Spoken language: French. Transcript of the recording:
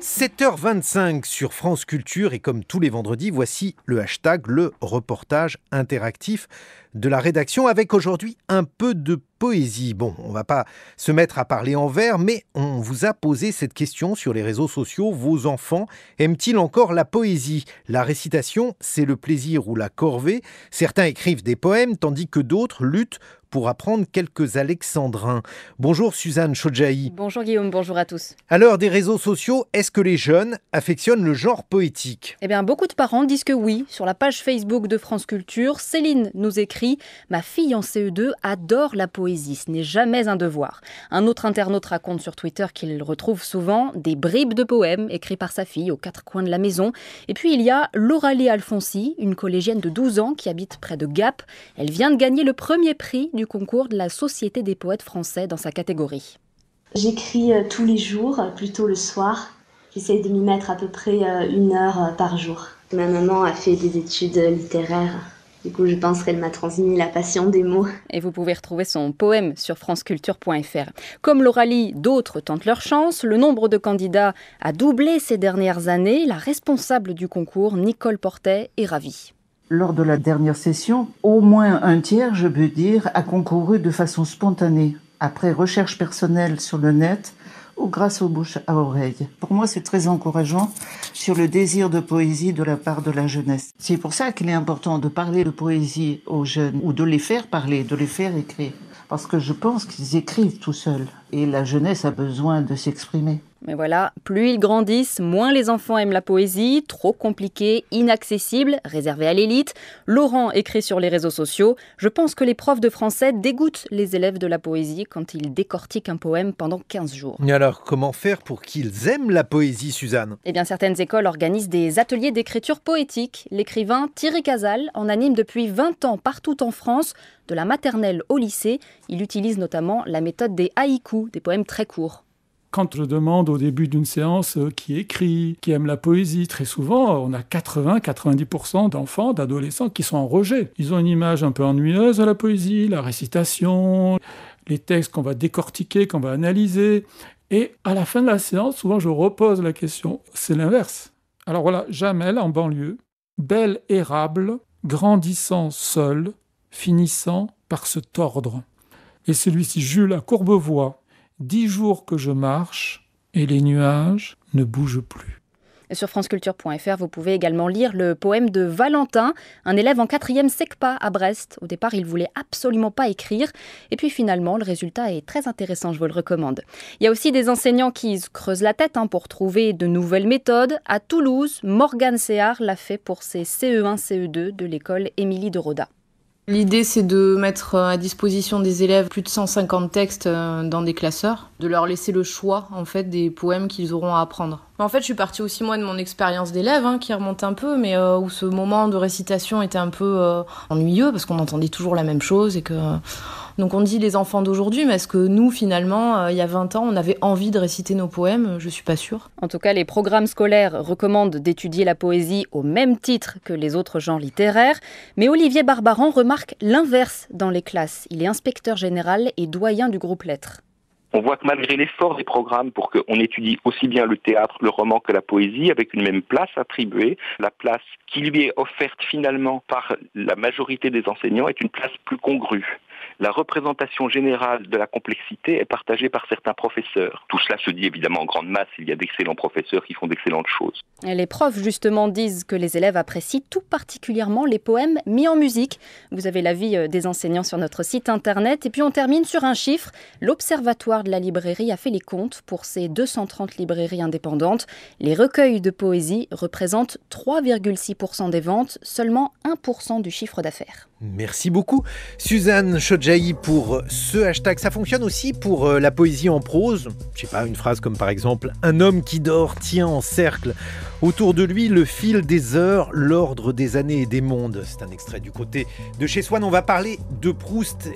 7h25 sur France Culture et comme tous les vendredis, voici le hashtag, le reportage interactif de la rédaction avec aujourd'hui un peu de poésie. Bon, on ne va pas se mettre à parler en vers, mais on vous a posé cette question sur les réseaux sociaux. Vos enfants aiment-ils encore la poésie La récitation, c'est le plaisir ou la corvée. Certains écrivent des poèmes tandis que d'autres luttent pour apprendre quelques alexandrins. Bonjour Suzanne Chodjaï. Bonjour Guillaume, bonjour à tous. Alors des réseaux sociaux, est-ce que les jeunes affectionnent le genre poétique Eh bien, beaucoup de parents disent que oui. Sur la page Facebook de France Culture, Céline nous écrit Ma fille en CE2 adore la poésie, ce n'est jamais un devoir. Un autre internaute raconte sur Twitter qu'il retrouve souvent des bribes de poèmes écrits par sa fille aux quatre coins de la maison. Et puis il y a Lauralie Alfonsi, une collégienne de 12 ans qui habite près de Gap. Elle vient de gagner le premier prix du du concours de la Société des poètes français dans sa catégorie. J'écris euh, tous les jours, euh, plutôt le soir. J'essaie de m'y mettre à peu près euh, une heure par jour. Ma maman a fait des études littéraires. Du coup, je pense qu'elle m'a transmis la passion des mots. Et vous pouvez retrouver son poème sur franceculture.fr. Comme l'Oralie, d'autres tentent leur chance. Le nombre de candidats a doublé ces dernières années. La responsable du concours, Nicole Portet, est ravie lors de la dernière session, au moins un tiers, je veux dire, a concouru de façon spontanée, après recherche personnelle sur le net ou grâce aux bouches à oreille. Pour moi, c'est très encourageant sur le désir de poésie de la part de la jeunesse. C'est pour ça qu'il est important de parler de poésie aux jeunes ou de les faire parler, de les faire écrire. Parce que je pense qu'ils écrivent tout seuls et la jeunesse a besoin de s'exprimer. Mais voilà, plus ils grandissent, moins les enfants aiment la poésie, trop compliquée, inaccessible, réservée à l'élite. Laurent écrit sur les réseaux sociaux Je pense que les profs de français dégoûtent les élèves de la poésie quand ils décortiquent un poème pendant 15 jours. Mais alors, comment faire pour qu'ils aiment la poésie, Suzanne Eh bien, certaines écoles organisent des ateliers d'écriture poétique. L'écrivain Thierry Casal en anime depuis 20 ans partout en France, de la maternelle au lycée. Il utilise notamment la méthode des haïkus, des poèmes très courts quand je demande au début d'une séance euh, qui écrit, qui aime la poésie, très souvent, euh, on a 80-90% d'enfants, d'adolescents qui sont en rejet. Ils ont une image un peu ennuyeuse de la poésie, la récitation, les textes qu'on va décortiquer, qu'on va analyser. Et à la fin de la séance, souvent, je repose la question. C'est l'inverse. Alors voilà, Jamel en banlieue, belle érable, grandissant seule, finissant par se tordre. Et celui-ci, Jules à Courbevoie, dix jours que je marche et les nuages ne bougent plus. Sur franceculture.fr, vous pouvez également lire le poème de Valentin, un élève en quatrième SECPA à Brest. Au départ, il voulait absolument pas écrire, et puis finalement, le résultat est très intéressant, je vous le recommande. Il y a aussi des enseignants qui creusent la tête hein, pour trouver de nouvelles méthodes. À Toulouse, Morgane Séard l'a fait pour ses CE1-CE2 de l'école Émilie de Roda. L'idée, c'est de mettre euh, à disposition des élèves plus de 150 textes euh, dans des classeurs, de leur laisser le choix en fait des poèmes qu'ils auront à apprendre. En fait, je suis partie aussi moi de mon expérience d'élève, hein, qui remonte un peu, mais euh, où ce moment de récitation était un peu ennuyeux parce qu'on entendait toujours la même chose et que donc on dit les enfants d'aujourd'hui, mais est-ce que nous, finalement, euh, il y a 20 ans, on avait envie de réciter nos poèmes Je suis pas sûre. En tout cas, les programmes scolaires recommandent d'étudier la poésie au même titre que les autres genres littéraires. Mais Olivier Barbaran remarque l'inverse dans les classes. Il est inspecteur général et doyen du groupe Lettres. On voit que malgré l'effort des programmes pour qu'on étudie aussi bien le théâtre, le roman que la poésie, avec une même place attribuée, la place qui lui est offerte finalement par la majorité des enseignants est une place plus congrue la représentation générale de la complexité est partagée par certains professeurs. Tout cela se dit évidemment en grande masse, il y a d'excellents professeurs qui font d'excellentes choses. les profs justement disent que les élèves apprécient tout particulièrement les poèmes mis en musique. Vous avez l'avis euh, des enseignants sur notre site internet. Et puis on termine sur un chiffre. L'Observatoire de la librairie a fait les comptes pour ses 230 librairies indépendantes. Les recueils de poésie représentent 3,6% des ventes, seulement 1% du chiffre d'affaires. Merci beaucoup Suzanne Chodjaï pour ce hashtag. Ça fonctionne aussi pour euh, la poésie en prose. Je sais pas, une phrase comme par exemple Un homme qui dort tient en cercle autour de lui le fil des heures, l'ordre des années et des mondes. C'est un extrait du côté de chez Swann. On va parler de Proust